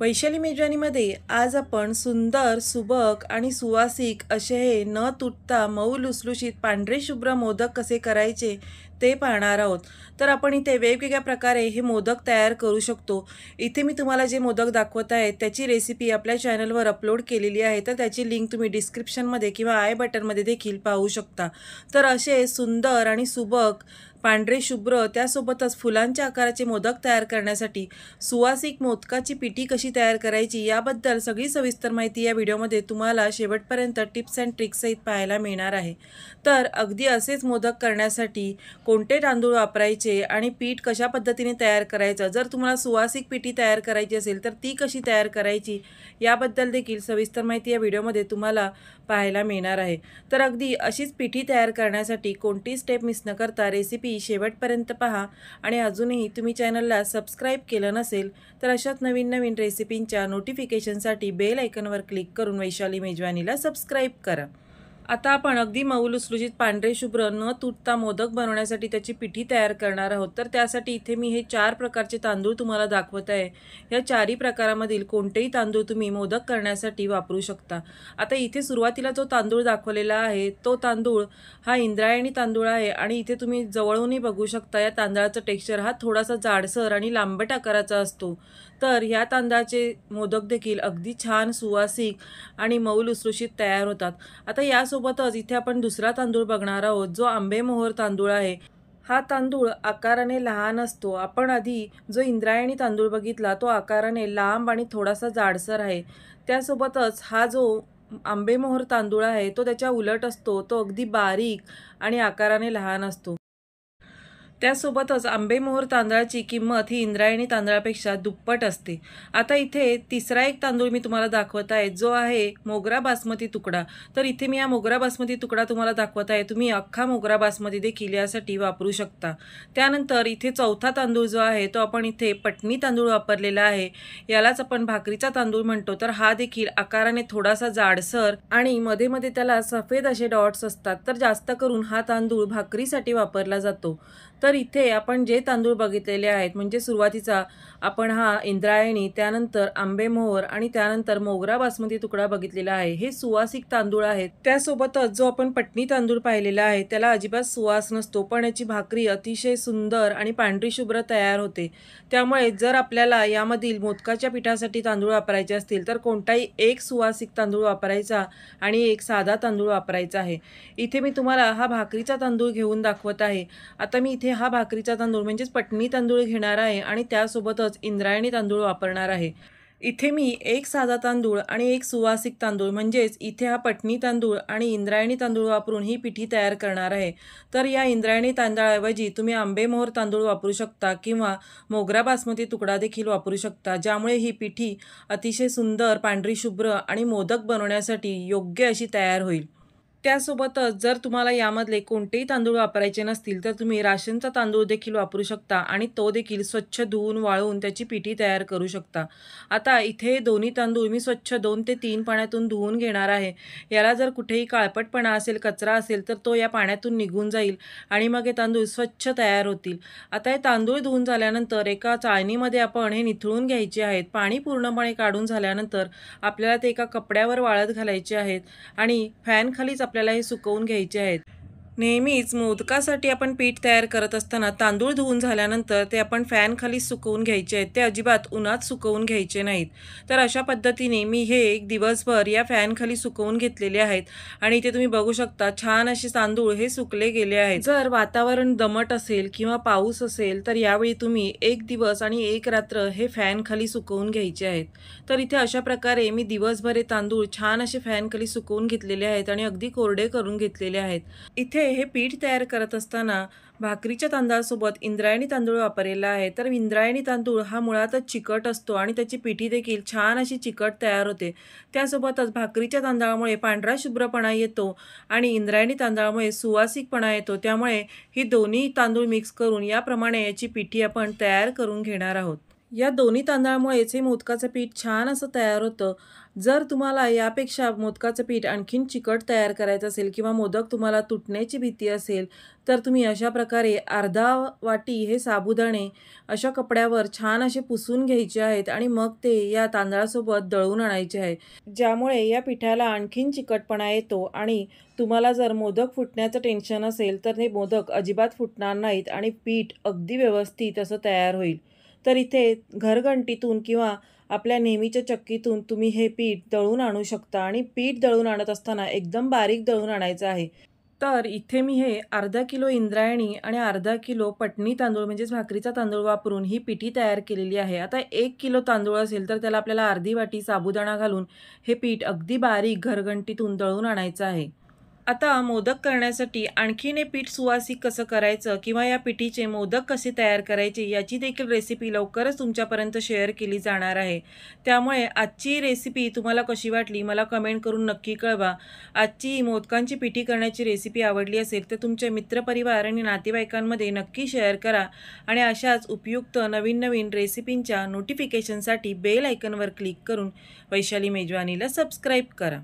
वैशाली मेजवानीमध्ये आज आपण सुंदर सुबक आणि सुवासिक असे हे न तुटता मऊ लुसलुशीत पांढरे शुभ्र मोदक कसे करायचे ते पाहणार आहोत तर आपण इथे वेगवेगळ्या प्रकारे हे मोदक तयार करू शकतो इथे मी तुम्हाला जे मोदक दाखवत आहे त्याची रेसिपी आपल्या चॅनलवर अपलोड केलेली आहे तर त्याची लिंक तुम्ही डिस्क्रिप्शनमध्ये किंवा आय बटनमध्ये देखील पाहू शकता तर असे सुंदर आणि सुबक पांढरे शुभ्र त्यासोबतच फुलांच्या आकाराचे मोदक तयार करण्यासाठी सुवासिक मोदकाची पिठी कशी तयार करायची याबद्दल सगळी सविस्तर माहिती या व्हिडिओमध्ये तुम्हाला शेवटपर्यंत टिप्स अँड ट्रिक्ससहित पाहायला मिळणार आहे तर अगदी असेच मोदक करण्यासाठी कोणते तांदूळ वापरायचे आणि पीठ कशा पद्धतीने तयार करायचं जर तुम्हाला सुवासिक पिठी तयार करायची असेल तर ती कशी तयार करायची याबद्दल देखील सविस्तर माहिती या व्हिडिओमध्ये तुम्हाला पाहायला मिळणार आहे तर अगदी अशीच पिठी तयार करण्यासाठी कोणती स्टेप मिस न करता रेसिपी रेसिपी शेवटपर्यंत पहा आणि अजूनही तुम्ही चॅनलला सबस्क्राईब केलं नसेल तर अशाच नवीन नवीन रेसिपींच्या नोटिफिकेशनसाठी बेल ऐकनवर क्लिक करून वैशाली मेजवानीला सबस्क्राईब करा आता आपण अगदी मऊल उचलुजीत पांढरे शुभ्र न तुटता मोदक बनवण्यासाठी त्याची पिठी तयार करणार आहोत तर त्यासाठी इथे मी हे चार प्रकारचे तांदूळ तुम्हाला दाखवत आहे या चारही प्रकारामधील कोणतेही तांदूळ तुम्ही मोदक करण्यासाठी वापरू शकता आता इथे सुरुवातीला जो तांदूळ दाखवलेला आहे तो तांदूळ हा इंद्रायणी तांदूळ आहे आणि इथे तुम्ही जवळूनही बघू शकता या तांदळाचं टेक्स्चर हा थोडासा जाडसर आणि लांबट आकाराचा असतो तर ह्या तांदळाचे मोदक देखील अगदी छान सुवासिक आणि मऊ लुसलुशीत तयार होतात आता यासोबतच इथे आपण दुसरा तांदूळ बघणार आहोत जो आंबेमोहर तांदूळ आहे हा तांदूळ आकाराने लहान असतो आपण आधी जो इंद्रायणी तांदूळ बघितला तो आकाराने लांब आणि थोडासा जाडसर आहे त्यासोबतच हा जो आंबेमोहर तांदूळ आहे तो त्याच्या उलट असतो तो अगदी बारीक आणि आकाराने लहान असतो त्यासोबतच आंबेमोहर तांदळाची किंमत ही इंद्रायणी तांदळापेक्षा दुप्पट असते आता इथे तिसरा एक तांदूळ मी तुम्हाला दाखवत आहे जो आहे मोगरा बासमती तुकडा तर इथे मी हा मोगरा बासमती तुकडा तुम्हाला दाखवत आहे तुम्ही अख्खा मोगरा बासमती देखील यासाठी वापरू शकता त्यानंतर इथे चौथा तांदूळ जो आहे तो आपण इथे पटणी तांदूळ वापरलेला आहे यालाच आपण भाकरीचा तांदूळ म्हणतो तर हा देखील आकाराने थोडासा जाडसर आणि मध्ये मध्ये त्याला सफेद असे डॉट्स असतात तर जास्त करून हा तांदूळ भाकरीसाठी वापरला जातो तर इथे आपण जे तांदूळ बघितलेले आहेत म्हणजे सुरुवातीचा आपण हा इंद्रायणी त्यानंतर आंबेमोहर आणि त्यानंतर मोगरा बासमती तुकडा बघितलेला आहे हे सुवासिक तांदूळ आहेत त्यासोबतच जो आपण पटणी तांदूळ पाहिलेला आहे त्याला अजिबात सुवास नसतो पण याची भाकरी अतिशय सुंदर आणि पांढरी शुभ्र तयार होते त्यामुळे जर आपल्याला यामधील मोदकाच्या पिठासाठी तांदूळ वापरायचे असतील तर कोणताही एक सुवासिक तांदूळ वापरायचा आणि एक साधा तांदूळ वापरायचा आहे इथे मी तुम्हाला हा भाकरीचा तांदूळ घेऊन दाखवत आहे आता मी इथे मध्ये म्हणजे हा भाकरीचा तांदूळ म्हणजेच पटणी तांदूळ घेणार आहे आणि त्यासोबतच इंद्रायणी तांदूळ वापरणार आहे इथे मी एक साधा तांदूळ आणि एक सुवासिक तांदूळ म्हणजेच इथे हा पटणी तांदूळ आणि इंद्रायणी तांदूळ वापरून ही पिठी तयार करणार आहे तर या इंद्रायणी तांदळाऐवजी तुम्ही आंबेमोहर तांदूळ वापरू शकता किंवा मोगरा बासमती तुकडा देखील वापरू शकता ज्यामुळे ही पिठी अतिशय सुंदर पांढरी शुभ्र आणि मोदक बनवण्यासाठी योग्य अशी तयार होईल त्यासोबतच जर तुम्हाला यामधले कोणतेही तांदूळ वापरायचे नसतील तर तुम्ही राशनचा तांदूळ देखील वापरू शकता आणि तो देखील स्वच्छ धुवून वाळवून त्याची पिठी तयार करू शकता आता इथे दोन्ही तांदूळ मी स्वच्छ दोन ते तीन पाण्यातून धुवून घेणार आहे याला जर कुठेही काळपटपणा असेल कचरा असेल तर तो या पाण्यातून निघून जाईल आणि मग हे तांदूळ स्वच्छ तयार होतील आता हे तांदूळ धुवून झाल्यानंतर एका चाळणीमध्ये आपण हे निथळून घ्यायचे आहेत पाणी पूर्णपणे काढून झाल्यानंतर आपल्याला ते एका कपड्यावर वाळत घालायचे आहेत आणि फॅनखालीच आपल्याला हे सुकवून घ्यायचे आहेत नेहमीच मोदकासाठी आपण पीठ तयार करत असताना तांदूळ धुवून झाल्यानंतर ते आपण फॅनखाली सुकवून घ्यायचे आहेत ते अजिबात उन्हात सुकवून घ्यायचे नाहीत तर अशा पद्धतीने मी हे एक दिवसभर या फॅनखाली सुकवून घेतलेले आहेत आणि इथे तुम्ही बघू शकता छान असे तांदूळ हे सुकले गेले आहेत जर वातावरण दमट असेल किंवा पाऊस असेल तर यावेळी तुम्ही एक दिवस आणि एक रात्र हे फॅनखाली सुकवून घ्यायचे आहेत तर इथे अशा प्रकारे मी दिवसभर हे तांदूळ छान असे फॅनखाली सुकवून घेतलेले आहेत आणि अगदी कोरडे करून घेतलेले आहेत इथे इथे हे पीठ तयार करत असताना भाकरीच्या तांदळासोबत इंद्रायणी तांदूळ वापरलेला आहे तर इंद्रायणी तांदूळ हा मुळातच चिकट असतो आणि त्याची पिठी देखील छान अशी चिकट तयार होते त्यासोबतच भाकरीच्या तांदळामुळे पांढरा शुभ्रपणा येतो आणि इंद्रायणी तांदळामुळे सुवासिकपणा येतो त्यामुळे ही दोन्ही तांदूळ मिक्स करून याप्रमाणे याची पिठी आपण तयार करून घेणार आहोत या दोन्ही तांदळामुळेच हे मोदकाचं पीठ छान असं तयार होतं जर तुम्हाला यापेक्षा मोदकाचं पीठ आणखीन चिकट तयार करायचं असेल किंवा मोदक तुम्हाला तुटण्याची भीती असेल तर तुम्ही अशा प्रकारे अर्धा वाटी हे साबुदाणे अशा कपड्यावर छान असे पुसून घ्यायचे आहेत आणि मग ते या तांदळासोबत दळून आणायचे आहे ज्यामुळे या पिठाला आणखीन चिकटपणा येतो आणि तुम्हाला जर मोदक फुटण्याचं टेन्शन असेल तर हे मोदक अजिबात फुटणार नाहीत आणि पीठ अगदी व्यवस्थित असं तयार होईल तर इथे घरघंटीतून किंवा आपल्या नेहमीच्या चक्कीतून तुम्ही हे पीठ दळून आणू शकता आणि पीठ दळून आणत असताना एकदम बारीक दळून आणायचं आहे तर इथे मी हे अर्धा किलो इंद्रायणी आणि अर्धा किलो पटणी तांदूळ म्हणजेच भाकरीचा तांदूळ वापरून ही पिठी तयार केलेली आहे आता एक किलो तांदूळ असेल तर त्याला आपल्याला अर्धी वाटी साबुदाणा घालून हे पीठ अगदी बारीक घरघंटीतून दळून आणायचं आहे आता मोदक करण्यासाठी आणखीने पीठ सुवासिक कसं करायचं किंवा या पिठीचे मोदक कसे तयार करायचे याची देखील रेसिपी लवकरच तुमच्यापर्यंत शेअर केली जाणार आहे त्यामुळे आजची रेसिपी तुम्हाला कशी वाटली मला कमेंट करून नक्की कळवा आजची मोदकांची पिठी करण्याची रेसिपी आवडली असेल तर तुमचे मित्रपरिवार आणि नातेवाईकांमध्ये नक्की शेअर करा आणि अशाच उपयुक्त नवीन नवीन रेसिपींच्या नोटिफिकेशनसाठी बेल आयकनवर क्लिक करून वैशाली मेजवानीला सबस्क्राईब करा